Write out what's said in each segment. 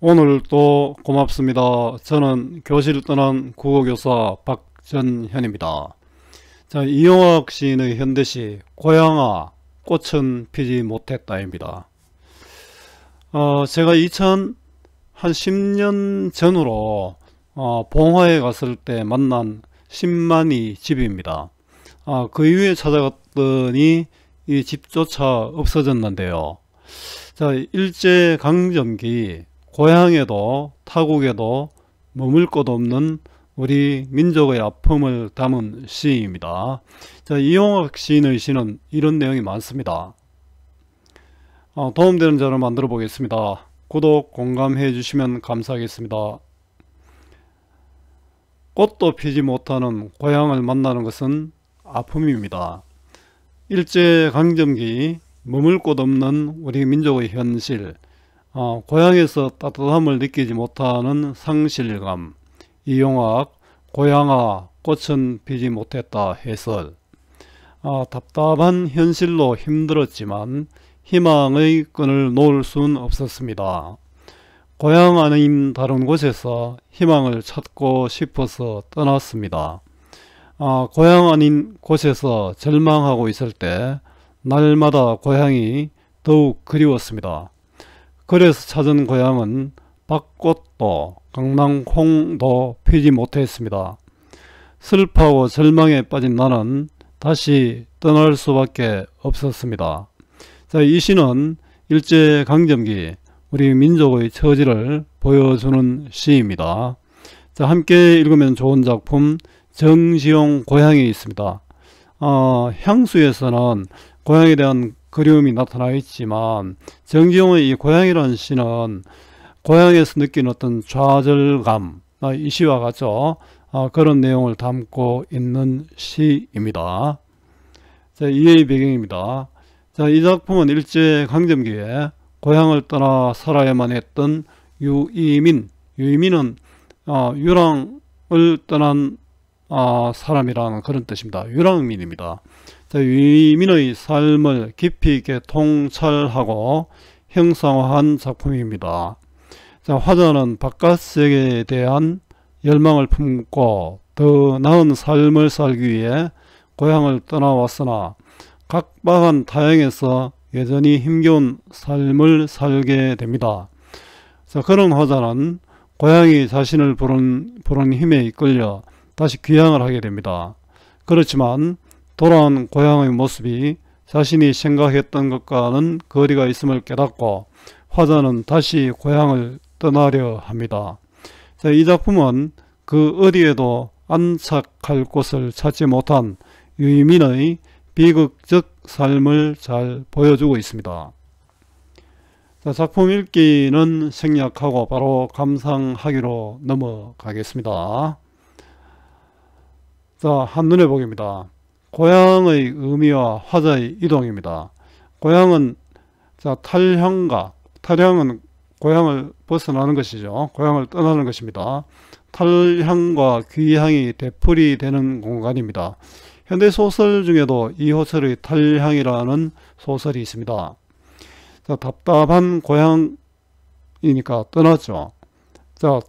오늘도 고맙습니다. 저는 교실 을 떠난 국어교사 박전현입니다. 자, 이영학 시인의 현대시 고향아 꽃은 피지 못했다입니다. 어, 제가 2 0 10년 전으로 어, 봉화에 갔을 때 만난 10만이 집입니다. 아, 그 이후에 찾아갔더니 이 집조차 없어졌는데요. 자, 일제강점기 고향에도 타국에도 머물 곳 없는 우리 민족의 아픔을 담은 시입니다. 자, 이용학 시인의 시는 이런 내용이 많습니다. 어, 도움되는 자를 만들어 보겠습니다. 구독, 공감해 주시면 감사하겠습니다. 꽃도 피지 못하는 고향을 만나는 것은 아픔입니다. 일제강점기 머물 곳 없는 우리 민족의 현실 어, 고향에서 따뜻함을 느끼지 못하는 상실감 이용학 고향아 꽃은 피지 못했다 해설 아, 답답한 현실로 힘들었지만 희망의 끈을 놓을 순 없었습니다. 고향 아닌 다른 곳에서 희망을 찾고 싶어서 떠났습니다. 아, 고향 아닌 곳에서 절망하고 있을 때 날마다 고향이 더욱 그리웠습니다. 그래서 찾은 고향은 박꽃도 강낭콩도 피지 못했습니다. 슬퍼하고 절망에 빠진 나는 다시 떠날 수밖에 없었습니다. 자, 이 시는 일제강점기 우리 민족의 처지를 보여주는 시입니다. 자, 함께 읽으면 좋은 작품 정시용 고향이 있습니다. 어, 향수에서는 고향에 대한 그리움이 나타나 있지만 정지용의 이 고향이라는 시는 고향에서 느낀 어떤 좌절감 아, 이 시와 같죠 아, 그런 내용을 담고 있는 시입니다 자, 이해의 배경입니다 자, 이 작품은 일제강점기에 고향을 떠나 살아야만 했던 유이민 유이민은 아, 유랑을 떠난 사람이라는 그런 뜻입니다 유랑민입니다 위민의 삶을 깊이 있게 통찰하고 형상화한 작품입니다. 자, 화자는 바깥 세계에 대한 열망을 품고 더 나은 삶을 살기 위해 고향을 떠나왔으나 각박한 타향에서 여전히 힘겨운 삶을 살게 됩니다. 자, 그런 화자는 고향이 자신을 부른, 부른 힘에 이끌려 다시 귀향을 하게 됩니다. 그렇지만 돌아온 고향의 모습이 자신이 생각했던 것과는 거리가 있음을 깨닫고 화자는 다시 고향을 떠나려 합니다. 자, 이 작품은 그 어디에도 안착할 곳을 찾지 못한 유이민의 비극적 삶을 잘 보여주고 있습니다. 자, 작품 읽기는 생략하고 바로 감상하기로 넘어가겠습니다. 자, 한눈에 보기입니다. 고향의 의미와 화자의 이동입니다. 고향은 자 탈향각, 탈향은 고향을 벗어나는 것이죠. 고향을 떠나는 것입니다. 탈향과 귀향이 되풀이 되는 공간입니다. 현대 소설 중에도 이호철의 탈향이라는 소설이 있습니다. 자, 답답한 고향이니까 떠났죠. 자,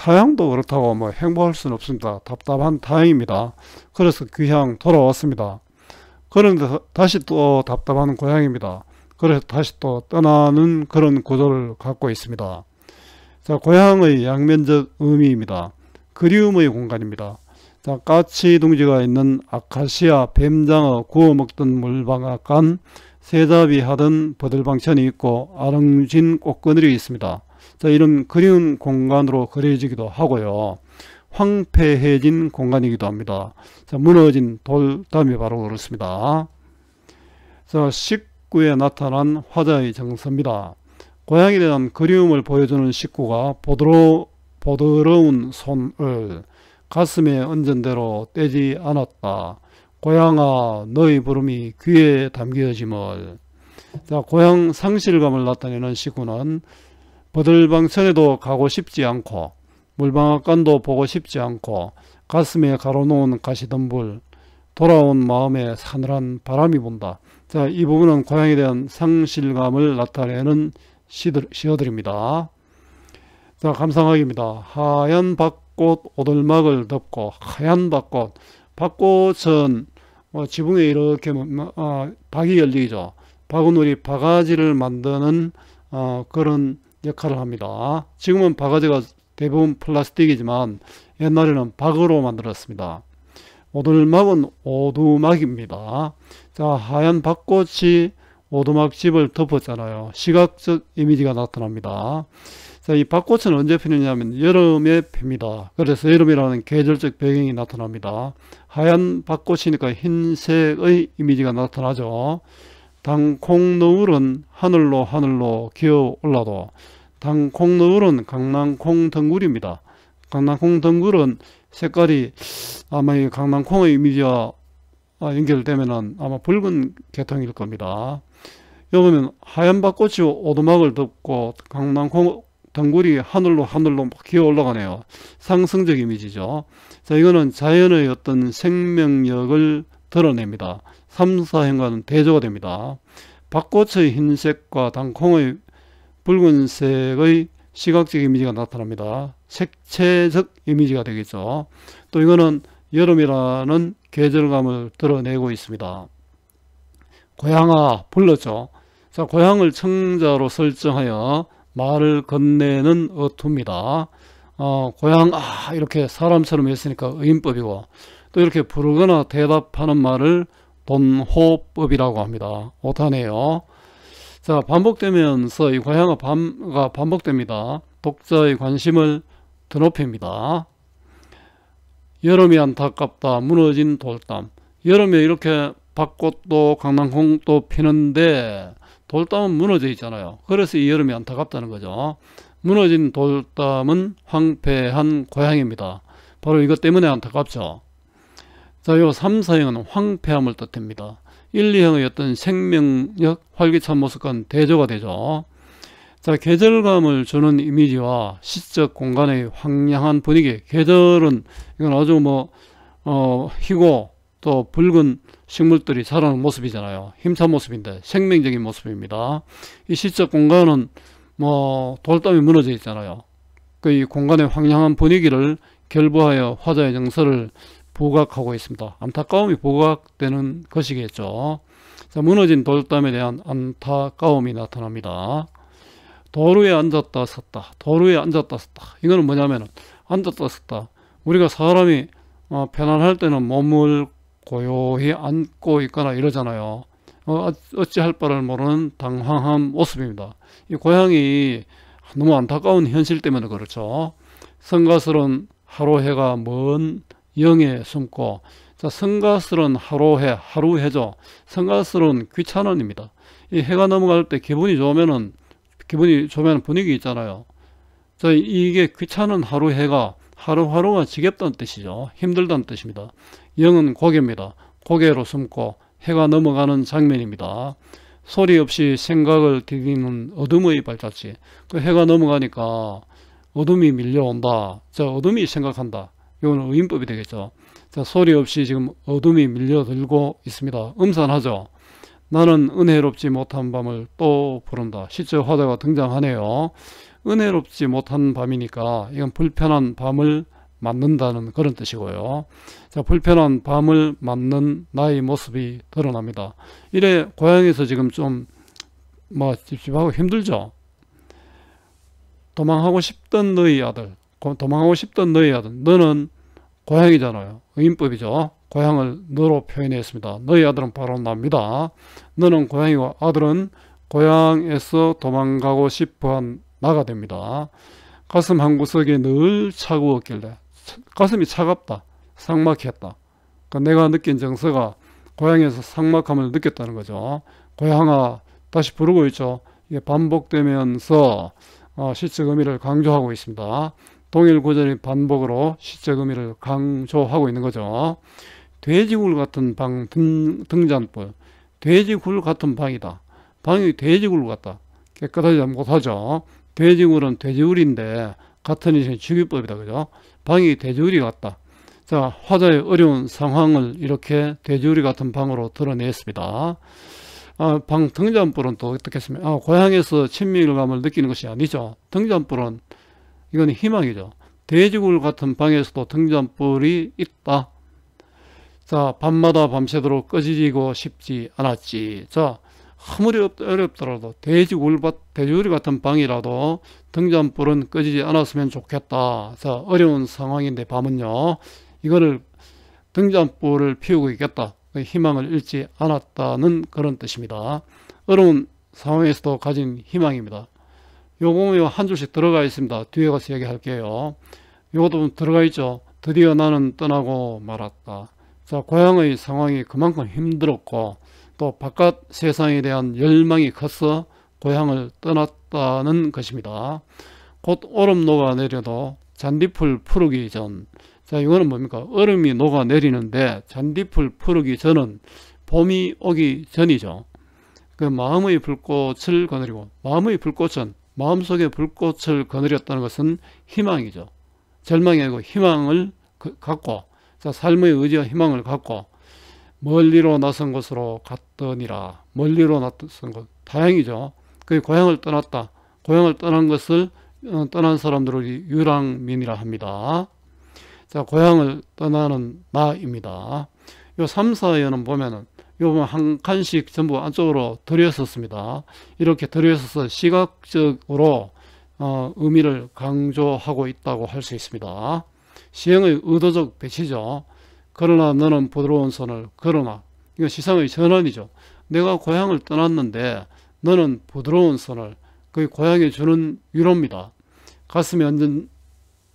타향도 그렇다고 뭐 행복할 수는 없습니다. 답답한 타향입니다. 그래서 귀향 돌아왔습니다. 그런데 다시 또 답답한 고향입니다. 그래서 다시 또 떠나는 그런 구조를 갖고 있습니다. 자, 고향의 양면적 의미입니다. 그리움의 공간입니다. 자, 까치 둥지가 있는 아카시아 뱀장어 구워 먹던 물방앗간 세자비 하던 버들방천이 있고 아름진 꽃그늘이 있습니다. 자, 이런 그리운 공간으로 그려지기도 하고요. 황폐해진 공간이기도 합니다. 자, 무너진 돌담이 바로 그렇습니다. 자, 19에 나타난 화자의 정서입니다. 고향에 대한 그리움을 보여주는 식구가 보드러, 보드러운 손을 가슴에 얹은 대로 떼지 않았다. 고향아 너의 부름이 귀에 담겨짐을 자 고향 상실감을 나타내는 시구는 버들방천에도 가고 싶지 않고 물방앗간도 보고 싶지 않고 가슴에 가로놓은 가시덤불 돌아온 마음에 사늘한 바람이 분다. 자, 이 부분은 고향에 대한 상실감을 나타내는 시어들입니다. 자, 감상학입니다 하얀 벚꽃 오들막을 덮고 하얀 벚꽃. 벚꽃은 뭐 지붕에 이렇게 어, 박이 열리죠. 박은 우리 바가지를 만드는 어, 그런 역할을 합니다. 지금은 바가지가 대부분 플라스틱이지만 옛날에는 박으로 만들었습니다. 오두막은 오두막입니다. 자 하얀 박꽃이 오두막 집을 덮었잖아요. 시각적 이미지가 나타납니다. 자, 이 벚꽃은 언제 피느냐면 여름에 핍니다. 그래서 여름이라는 계절적 배경이 나타납니다. 하얀 벚꽃이니까 흰색의 이미지가 나타나죠. 당콩너울은 하늘로 하늘로 기어 올라도 당콩너울은 강낭콩 덩굴입니다. 강낭콩 덩굴은 색깔이 아마 이 강낭콩의 이미지와 연결되면 아마 붉은 계통일 겁니다. 여기 보면 하얀 밭꽃이 오두막을 덮고 강낭콩 덩굴이 하늘로 하늘로 기어 올라가네요. 상승적 이미지죠. 자, 이거는 자연의 어떤 생명력을 드러냅니다. 삼사행과는 대조가 됩니다. 벚꽃의 흰색과 당콩의 붉은색의 시각적 이미지가 나타납니다. 색채적 이미지가 되겠죠. 또 이거는 여름이라는 계절감을 드러내고 있습니다. 고향아 불렀죠. 자, 고향을 청자로 설정하여 말을 건네는 어투입니다. 어, 고향 아 이렇게 사람처럼 했으니까 의인법이고 또 이렇게 부르거나 대답하는 말을 돈호법이라고 합니다. 오타네요. 자 반복되면서 이 과향어 밤가 반복됩니다. 독자의 관심을 드높입니다. 여름이 안타깝다 무너진 돌담 여름에 이렇게 벚꽃도 강낭콩도 피는데 돌담은 무너져 있잖아요. 그래서 이 여름이 안타깝다는 거죠. 무너진 돌담은 황폐한 고향입니다. 바로 이것 때문에 안타깝죠. 자, 요 3, 4형은 황폐함을 뜻합니다. 1, 2형의 어떤 생명력, 활기찬 모습과는 대조가 되죠. 자, 계절감을 주는 이미지와 시적 공간의 황량한 분위기. 계절은 이건 아주 뭐, 어, 희고 또 붉은 식물들이 자라는 모습이잖아요. 힘찬 모습인데 생명적인 모습입니다. 이 시적 공간은 뭐 돌담이 무너져 있잖아요. 그 이 공간의 황량한 분위기를 결부하여 화자의 정서를 부각하고 있습니다. 안타까움이 부각되는 것이겠죠. 자, 무너진 돌담에 대한 안타까움이 나타납니다. 도루에 앉았다 섰다. 도루에 앉았다 섰다. 이거는 뭐냐면 앉았다 섰다. 우리가 사람이 어, 편안할 때는 몸을 고요히 앉고 있거나 이러잖아요. 어, 어, 어찌할 바를 모르는 당황한 모습입니다. 이 고향이 너무 안타까운 현실 때문에 그렇죠. 성가스러운 하루 해가 먼 영에 숨고 자, 성가스런 하루해 하루해죠. 성가스런 귀찮음입니다. 이 해가 넘어갈 때 기분이 좋으면은 기분이 좋으면 분위기 있잖아요. 자, 이게 귀찮은 하루해가 하루하루가 지겹다는 뜻이죠. 힘들다는 뜻입니다. 영은 고개입니다. 고개로 숨고 해가 넘어가는 장면입니다. 소리 없이 생각을 디디는 어둠의 발자취. 그 해가 넘어가니까 어둠이 밀려온다. 자 어둠이 생각한다. 이거는 의인법이 되겠죠. 자, 소리 없이 지금 어둠이 밀려들고 있습니다. 음산하죠. 나는 은혜롭지 못한 밤을 또 부른다. 실제 화자가 등장하네요. 은혜롭지 못한 밤이니까 이건 불편한 밤을 맞는다는 그런 뜻이고요. 자, 불편한 밤을 맞는 나의 모습이 드러납니다. 이래 고향에서 지금 좀뭐 찝찝하고 힘들죠. 도망하고 싶던 너희 아들 도망하고 싶던 너희아들 너는 고향이잖아요. 의인법이죠. 고향을 너로 표현했습니다. 너희 아들은 바로 납니다. 너는 고향이고 아들은 고향에서 도망가고 싶어한 나가 됩니다. 가슴 한 구석에 늘 차가웠길래 가슴이 차갑다. 상막했다. 그러니까 내가 느낀 정서가 고향에서 상막함을 느꼈다는 거죠. 고향아 다시 부르고 있죠. 이게 반복되면서 어, 시적 의미를 강조하고 있습니다. 동일 구절의 반복으로 시적 의미를 강조하고 있는 거죠. 돼지굴 같은 방 등, 등잔불 돼지굴 같은 방이다. 방이 돼지굴 같다. 깨끗하지 못하죠. 돼지굴은 돼지울인데 같은 이신 주기법이다. 그죠? 방이 돼지울이 같다. 자, 화자의 어려운 상황을 이렇게 돼지우리 같은 방으로 드러냈습니다. 아, 방 등잔불은 또 어떻겠습니까? 아, 고향에서 친밀감을 느끼는 것이 아니죠. 등잔불은 이건 희망이죠. 돼지굴 같은 방에서도 등잔불이 있다. 자, 밤마다 밤새도록 꺼지고 싶지 않았지. 자, 아무리 어렵더라도 돼지굴돼지우 같은 방이라도 등잔불은 꺼지지 않았으면 좋겠다. 자, 어려운 상황인데 밤은요. 이거를 등잔불을 피우고 있겠다. 그 희망을 잃지 않았다는 그런 뜻입니다. 어려운 상황에서도 가진 희망입니다. 요 보면 한 줄씩 들어가 있습니다. 뒤에 가서 얘기할게요. 요것도 들어가 있죠. 드디어 나는 떠나고 말았다. 자, 고향의 상황이 그만큼 힘들었고 또 바깥 세상에 대한 열망이 커서 고향을 떠났다는 것입니다. 곧 얼음 녹아 내려도 잔디풀 푸르기 전. 자, 이거는 뭡니까? 얼음이 녹아 내리는데 잔디풀 푸르기 전은 봄이 오기 전이죠. 그 마음의 불꽃을 거느리고 마음의 불꽃은 마음속에 불꽃을 거느렸다는 것은 희망이죠. 절망이 아니고 희망을 그, 갖고 자 삶의 의지와 희망을 갖고 멀리로 나선 곳으로 갔더니라 멀리로 나선 곳 다행이죠. 그 고향을 떠났다. 고향을 떠난 것을 어, 떠난 사람들을 유랑민이라 합니다. 자 고향을 떠나는 나입니다. 요 3, 4에는 보면은 요번 한 칸씩 전부 안쪽으로 들여섰습니다. 이렇게 들여서서 시각적으로 어, 의미를 강조하고 있다고 할 수 있습니다. 시행의 의도적 배치죠. 그러나 너는 부드러운 선을 걸어마. 이거 시상의 전환이죠. 내가 고향을 떠났는데 너는 부드러운 선을 그 고향이 주는 위로입니다. 가슴에 얹은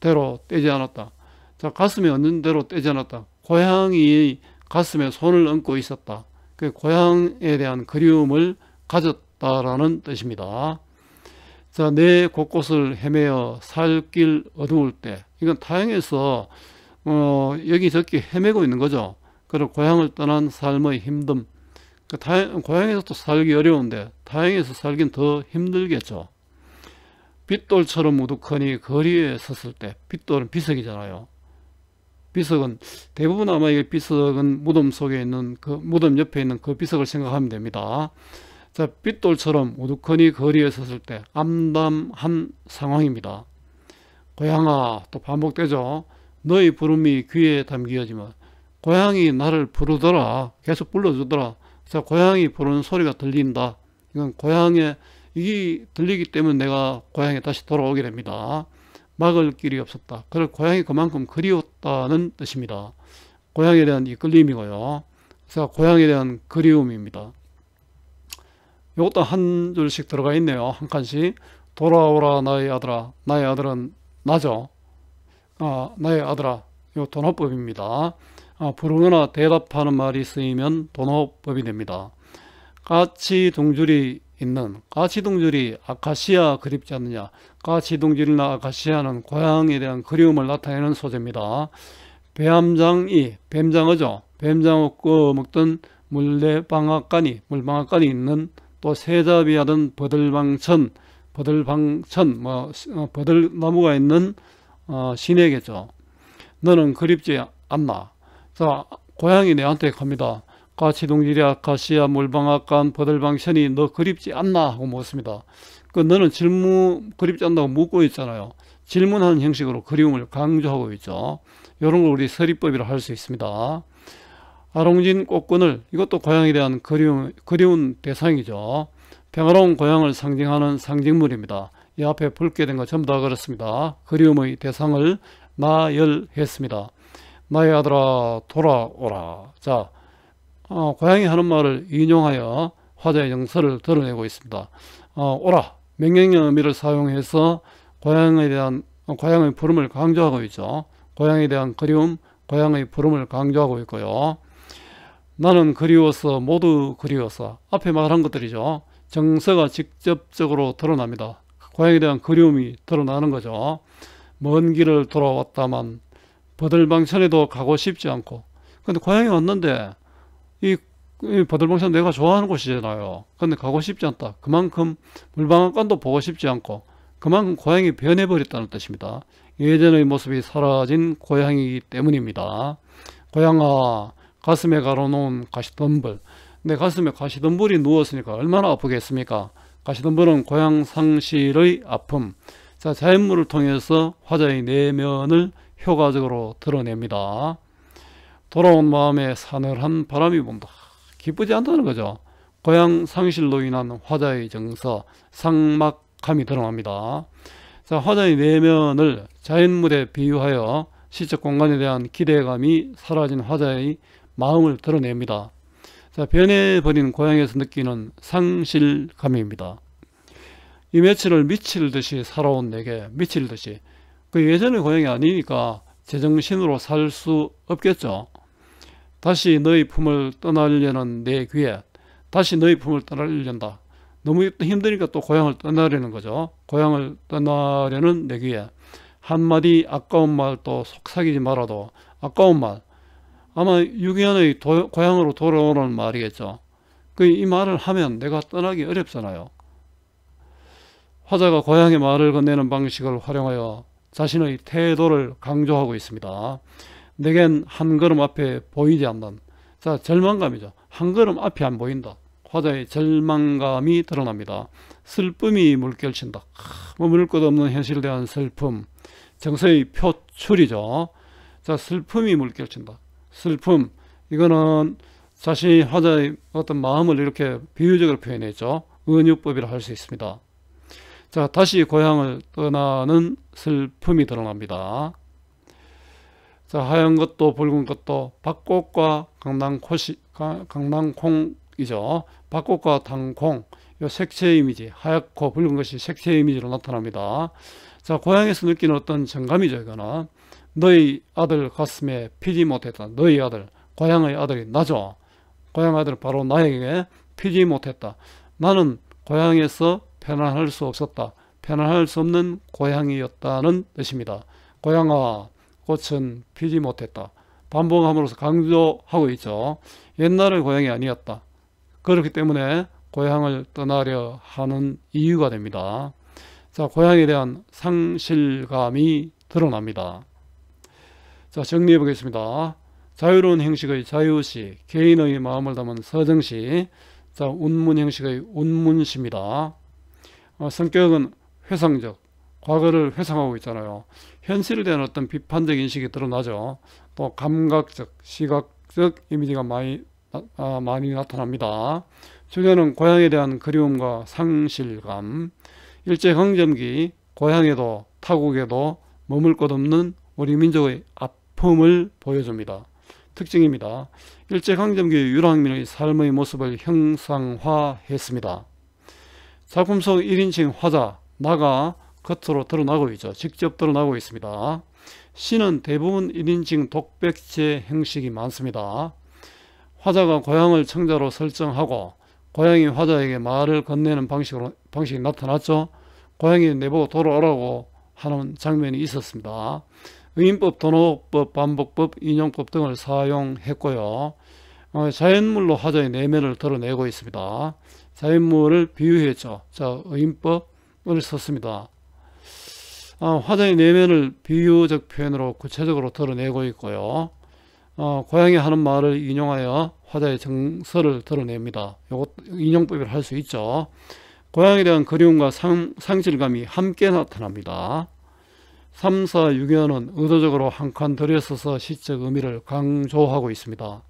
대로 떼지 않았다. 자, 가슴에 얹은 대로 떼지 않았다. 고향이 가슴에 손을 얹고 있었다. 그 고향에 대한 그리움을 가졌다라는 뜻입니다. 자, 내 곳곳을 헤매어 살길 어두울 때 이건 타향에서 어, 여기저기 헤매고 있는 거죠. 그리고 고향을 떠난 삶의 힘듦 그 타, 고향에서 또 살기 어려운데 타향에서 살긴 더 힘들겠죠. 빗돌처럼 우두커니 거리에 섰을 때 빗돌은 비석이잖아요. 비석은 대부분 아마 이 비석은 무덤 속에 있는 그 무덤 옆에 있는 그 비석을 생각하면 됩니다. 자, 빗돌처럼 우두커니 거리에 섰을 때 암담한 상황입니다. 고향아 또 반복되죠. 너희 부름이 귀에 담기어지만 고향이 나를 부르더라 계속 불러주더라. 자, 고향이 부르는 소리가 들린다. 이건 고향에 이 들리기 때문에 내가 고향에 다시 돌아오게 됩니다. 막을 길이 없었다. 그를 고향이 그만큼 그리웠다는 뜻입니다. 고향에 대한 이끌림이고요. 그래서 고향에 대한 그리움입니다. 이것도 한 줄씩 들어가 있네요. 한 칸씩. 돌아오라 나의 아들아. 나의 아들은 나죠. 아, 나의 아들아. 이 돈어법입니다. 아, 부르거나 대답하는 말이 쓰이면 돈어법이 됩니다. 까치 동줄이 있는 가시동줄이 아카시아 그립지 않느냐 가시동줄이나 아카시아는 고향에 대한 그리움을 나타내는 소재입니다 배암장이 뱀장어죠 뱀장어 먹던 물레방앗간이 물방앗간이 있는 또 세자비 하던 버들방천 버들방천 뭐 어, 버들나무가 있는 어, 시내겠죠 너는 그립지 않나 자 고향이 내한테 갑니다 가치동질이아카시아물방앗간 버들방션이 너 그립지 않나 하고 묻습니다. 그 너는 질문 그립지 않다고 묻고 있잖아요. 질문하는 형식으로 그리움을 강조하고 있죠. 이런 걸 우리 서리법이라 할 수 있습니다. 아롱진 꽃끈을 이것도 고향에 대한 그리움, 그리운 대상이죠. 평화로운 고향을 상징하는 상징물입니다. 이 앞에 붉게 된거 전부 다 그렇습니다. 그리움의 대상을 나열했습니다. 나의 아들아 돌아오라. 자 어, 고양이 하는 말을 인용하여 화자의 정서를 드러내고 있습니다. 어, 오라 명령의 의미를 사용해서 고향에 대한 어, 고향의 부름을 강조하고 있죠. 고향에 대한 그리움, 고향의 부름을 강조하고 있고요. 나는 그리워서 모두 그리워서 앞에 말한 것들이죠. 정서가 직접적으로 드러납니다. 고향에 대한 그리움이 드러나는 거죠. 먼 길을 돌아왔다만 버들방천에도 가고 싶지 않고 근데 고향에 왔는데 이, 이 버들봉산 내가 좋아하는 곳이잖아요. 근데 가고 싶지 않다. 그만큼 물방앗간도 보고 싶지 않고 그만큼 고향이 변해버렸다는 뜻입니다. 예전의 모습이 사라진 고향이기 때문입니다. 고향아 가슴에 가로놓은 가시덤불 내 가슴에 가시덤불이 누웠으니까 얼마나 아프겠습니까? 가시덤불은 고향 상실의 아픔 자, 자연물을 통해서 화자의 내면을 효과적으로 드러냅니다. 돌아온 마음에 사늘한 바람이 분다. 기쁘지 않다는 거죠. 고향 상실로 인한 화자의 정서, 상막함이 드러납니다. 자, 화자의 내면을 자연물에 비유하여 시적 공간에 대한 기대감이 사라진 화자의 마음을 드러냅니다. 자, 변해버린 고향에서 느끼는 상실감입니다. 이 며칠을 미칠 듯이 살아온 내게 미칠 듯이 그 예전의 고향이 아니니까 제정신으로 살 수 없겠죠. 다시 너희 품을 떠나려는 내 귀에 다시 너희 품을 떠나려다. 너무 힘드니까 또 고향을 떠나려는 거죠. 고향을 떠나려는 내 귀에 한마디 아까운 말 또 속삭이지 말아도 아까운 말 아마 6년의 도, 고향으로 돌아오는 말이겠죠. 그 이 말을 하면 내가 떠나기 어렵잖아요. 화자가 고향의 말을 건네는 방식을 활용하여 자신의 태도를 강조하고 있습니다. 내겐 한 걸음 앞에 보이지 않는 자 절망감이죠. 한 걸음 앞이 안 보인다. 화자의 절망감이 드러납니다. 슬픔이 물결친다. 머무를 뭐 것 없는 현실에 대한 슬픔. 정서의 표출이죠. 자, 슬픔이 물결친다. 슬픔. 이거는 자신이 화자의 어떤 마음을 이렇게 비유적으로 표현했죠. 은유법이라 할 수 있습니다. 자, 다시 고향을 떠나는 슬픔이 드러납니다. 자, 하얀 것도 붉은 것도 박꽃과 강낭코시, 강낭콩이죠. 박꽃과 당콩, 요 색채 이미지, 하얗고 붉은 것이 색채 이미지로 나타납니다. 자, 고향에서 느끼는 어떤 정감이죠, 이거는. 너희 아들 가슴에 피지 못했다. 너희 아들, 고향의 아들이 나죠. 고향 아들 바로 나에게 피지 못했다. 나는 고향에서 편안할 수 없었다. 편안할 수 없는 고향이었다는 뜻입니다. 고향아, 꽃은 피지 못했다. 반복함으로써 강조하고 있죠. 옛날의 고향이 아니었다. 그렇기 때문에 고향을 떠나려 하는 이유가 됩니다. 자, 고향에 대한 상실감이 드러납니다. 자, 정리해 보겠습니다. 자유로운 형식의 자유시, 개인의 마음을 담은 서정시, 자, 운문 형식의 운문시입니다. 어, 성격은 회상적, 과거를 회상하고 있잖아요. 현실에 대한 어떤 비판적 인식이 드러나죠. 또 감각적, 시각적 이미지가 많이, 아, 많이 나타납니다. 주변은 고향에 대한 그리움과 상실감, 일제강점기 고향에도 타국에도 머물 곳 없는 우리 민족의 아픔을 보여줍니다. 특징입니다. 일제강점기 유랑민의 삶의 모습을 형상화했습니다. 작품 속 1인칭 화자 나가 겉으로 드러나고 있죠. 직접 드러나고 있습니다. 시는 대부분 1인칭 독백체 형식이 많습니다. 화자가 고향을 청자로 설정하고 고향이 화자에게 말을 건네는 방식으로 방식이 나타났죠. 고향이 내보고 돌아오라고 하는 장면이 있었습니다. 의인법, 도노법, 반복법, 인용법 등을 사용했고요. 어, 자연물로 화자의 내면을 드러내고 있습니다. 자연물을 비유했죠. 자, 의인법을 썼습니다. 어, 화장의 내면을 비유적 표현으로 구체적으로 드러내고 있고요. 어, 고양이 하는 말을 인용하여 화자의 정서를 드러냅니다. 요것 인용법을 할 수 있죠. 고양이에 대한 그리움과 상, 상실감이 함께 나타납니다. 3, 4, 6연은 의도적으로 한 칸 들여서서 시적 의미를 강조하고 있습니다.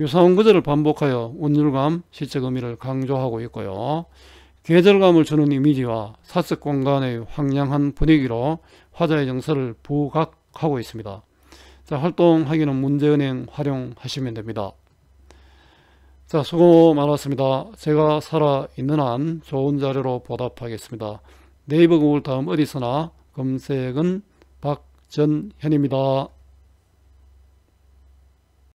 유사원 구절을 반복하여 운율감, 시적 의미를 강조하고 있고요. 계절감을 주는 이미지와 사적 공간의 황량한 분위기로 화자의 정서를 부각하고 있습니다. 자, 활동하기는 문제은행 활용하시면 됩니다. 자, 수고 많았습니다. 제가 살아있는 한 좋은 자료로 보답하겠습니다. 네이버 구글 다음 어디서나 검색은 박전현입니다.